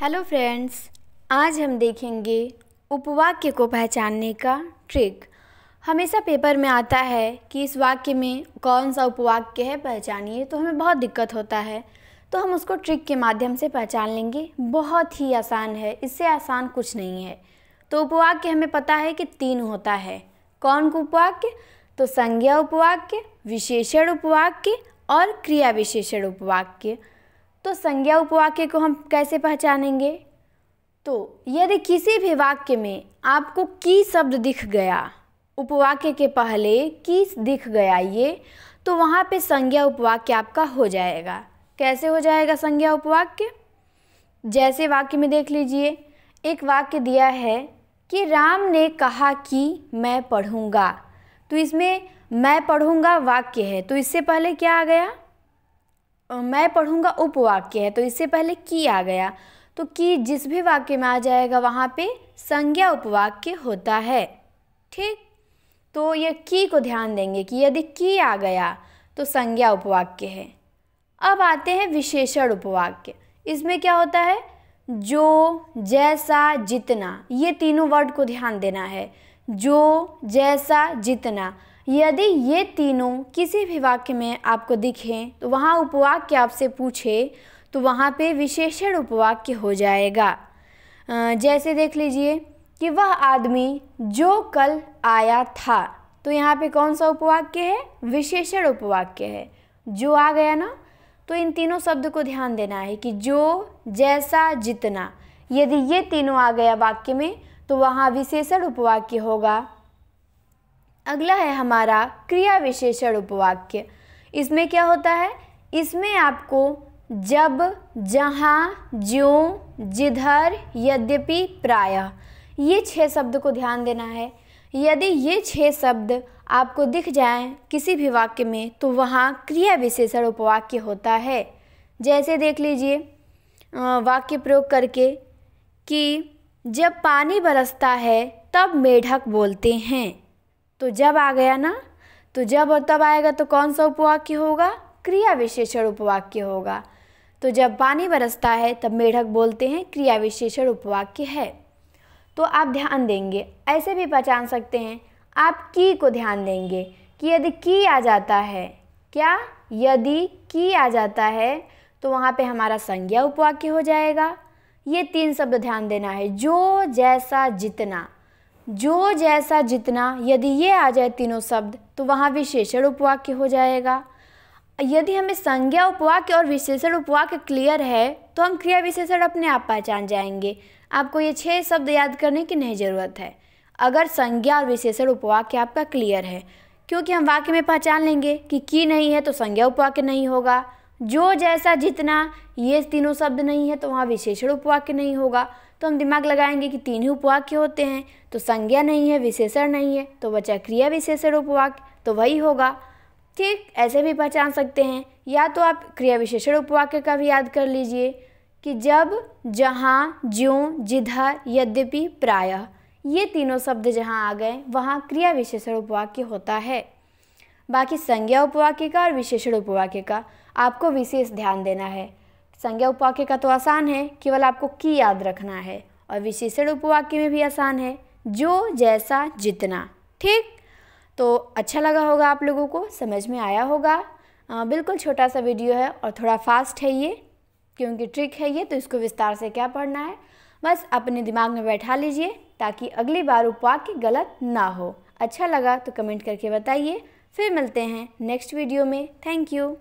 hello friends आज हम देखेंगे उपवाक्य को पहचानने का ट्रिक हमेशा पेपर में आता है कि इस वाक्य में कौन सा उपवाक्य है पहचानिए तो हमें बहुत दिक्कत होता है तो हम उसको ट्रिक के माध्यम से पहचान लेंगे बहुत ही आसान है इससे आसान कुछ नहीं है तो उपवाक्य हमें पता है कि तीन होता है कौन को उपवाक्य तो संज्ञा उपवाक्य विशेषण उपवाक्य और क्रिया विशेषण उपवाक्य तो संज्ञा उपवाक्य को हम कैसे पहचानेंगे तो यदि किसी भी वाक्य में आपको की शब्द दिख गया उपवाक्य के पहले की दिख गया ये तो वहाँ पे संज्ञा उपवाक्य आपका हो जाएगा कैसे हो जाएगा संज्ञा उपवाक्य जैसे वाक्य में देख लीजिए एक वाक्य दिया है कि राम ने कहा कि मैं पढ़ूंगा तो इसमें मैं पढ़ूंगा वाक्य है तो इससे पहले क्या आ गया मैं पढ़ूँगा उपवाक्य है तो इससे पहले की आ गया तो की जिस भी वाक्य में आ जाएगा वहाँ पे संज्ञा उपवाक्य होता है ठीक तो ये की को ध्यान देंगे कि यदि की आ गया तो संज्ञा उपवाक्य है अब आते हैं विशेषण उपवाक्य इसमें क्या होता है जो जैसा जितना ये तीनों वर्ड को ध्यान देना है जो जैसा जितना यदि ये तीनों किसी भी वाक्य में आपको दिखें तो वहाँ उपवाक्य आपसे पूछे तो वहाँ पे विशेषण उपवाक्य हो जाएगा जैसे देख लीजिए कि वह आदमी जो कल आया था तो यहाँ पे कौन सा उपवाक्य है विशेषण उपवाक्य है जो आ गया ना तो इन तीनों शब्द को ध्यान देना है कि जो जैसा जितना यदि ये तीनों आ गया वाक्य में तो वहाँ विशेषण उपवाक्य होगा अगला है हमारा क्रिया विशेषण उपवाक्य इसमें क्या होता है इसमें आपको जब जहाँ ज्यों जिधर यद्यपि प्रायः ये छः शब्द को ध्यान देना है यदि ये छः शब्द आपको दिख जाएं किसी भी वाक्य में तो वहाँ क्रिया विशेषण उपवाक्य होता है जैसे देख लीजिए वाक्य प्रयोग करके कि जब पानी बरसता है तब मेढक बोलते हैं तो जब आ गया ना तो जब और तब आएगा तो कौन सा उपवाक्य होगा क्रिया विशेषण उपवाक्य होगा तो जब पानी बरसता है तब मेढक बोलते हैं क्रिया विशेषण उपवाक्य है तो आप ध्यान देंगे ऐसे भी पहचान सकते हैं आप की को ध्यान देंगे कि यदि की आ जाता है क्या यदि की आ जाता है तो वहाँ पे हमारा संज्ञा उपवाक्य हो जाएगा ये तीन शब्द ध्यान देना है जो जैसा जितना जो जैसा जितना यदि ये आ जाए तीनों शब्द तो वहाँ विशेषण उपवाक्य हो जाएगा यदि हमें संज्ञा उपवाक्य और विशेषण उपवाक्य क्लियर है तो हम क्रिया विशेषण अपने आप पहचान जाएंगे आपको ये छः शब्द याद करने की नहीं ज़रूरत है अगर संज्ञा और विशेषण उपवाक्य आपका क्लियर है क्योंकि हम वाक्य में पहचान लेंगे कि की नहीं है तो संज्ञा उपवाक्य नहीं होगा जो जैसा जितना ये तीनों शब्द नहीं है तो वहाँ विशेषण उपवाक्य नहीं होगा तो हम दिमाग लगाएंगे कि तीन ही उपवाक्य होते हैं तो संज्ञा नहीं है विशेषण नहीं है तो बचा क्रिया विशेषण उपवाक्य तो वही होगा ठीक ऐसे भी पहचान सकते हैं या तो आप क्रिया विशेषण उपवाक्य का भी याद कर लीजिए कि जब जहाँ ज्यों जिधर यद्यपि प्रायः ये तीनों शब्द जहाँ आ गए वहाँ क्रिया विशेषण उपवाक्य होता है बाकी संज्ञा उपवाक्य का और विशेषण उपवाक्य का आपको विशेष ध्यान देना है संज्ञा उपवाक्य का तो आसान है केवल आपको की याद रखना है और विशेषण उपवाक्य में भी आसान है जो जैसा जितना ठीक तो अच्छा लगा होगा आप लोगों को समझ में आया होगा आ, बिल्कुल छोटा सा वीडियो है और थोड़ा फास्ट है ये क्योंकि ट्रिक है ये तो इसको विस्तार से क्या पढ़ना है बस अपने दिमाग में बैठा लीजिए ताकि अगली बार उपवाक्य गलत ना हो अच्छा लगा तो कमेंट करके बताइए फिर मिलते हैं नेक्स्ट वीडियो में थैंक यू